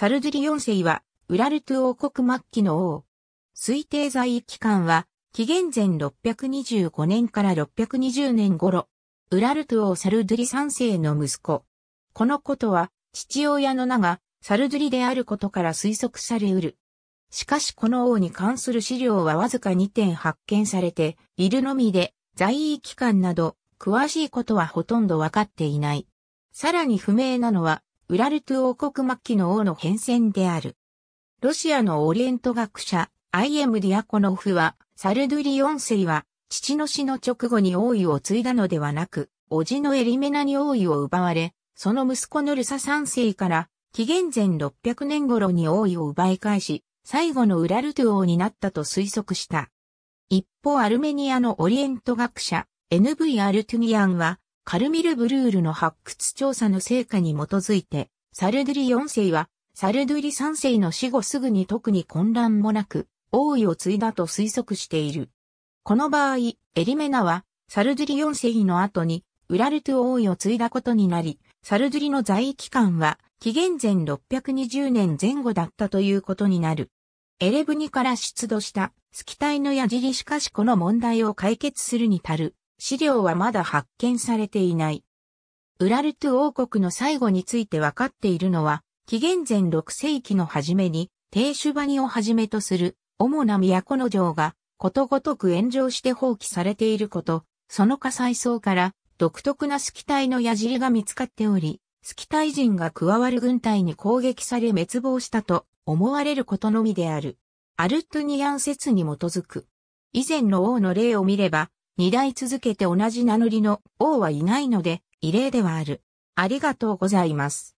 サルゥリ4世は、ウラルト王国末期の王。推定在位期間は、紀元前625年から620年頃、ウラルト王サルドゥリ3世の息子。このことは、父親の名がサルドゥリであることから推測されうる。しかしこの王に関する資料はわずか2点発見されているのみで、在位期間など、詳しいことはほとんどわかっていない。さらに不明なのは、ウラルト王国末期の王の変遷である。ロシアのオリエント学者、アイエム・ディアコノフは、サルドゥリ4世は、父の死の直後に王位を継いだのではなく、叔父のエリメナに王位を奪われ、その息子のルサ3世から、紀元前600年頃に王位を奪い返し、最後のウラルトゥ王になったと推測した。一方アルメニアのオリエント学者、NV アルトゥニアンは、カルミル・ブルールの発掘調査の成果に基づいて、サルドゥリ4世は、サルドゥリ3世の死後すぐに特に混乱もなく、王位を継いだと推測している。この場合、エリメナは、サルドゥリ4世の後に、ウラルト王位を継いだことになり、サルドゥリの在位期間は、紀元前620年前後だったということになる。エレブニから出土した、スキタイの矢印かしこの問題を解決するに足る、資料はまだ発見されていない。ウラルトゥ王国の最後についてわかっているのは、紀元前6世紀の初めに、テーシュバニをはじめとする主な都の城がことごとく炎上して放棄されていること、その火災層から独特なスキタイの矢尻が見つかっており、スキタイ人が加わる軍隊に攻撃され滅亡したと思われることのみである。アルトニアン説に基づく。以前の王の例を見れば、2台続けて同じ名乗りの王はいないので、異例ではある。ありがとうございます。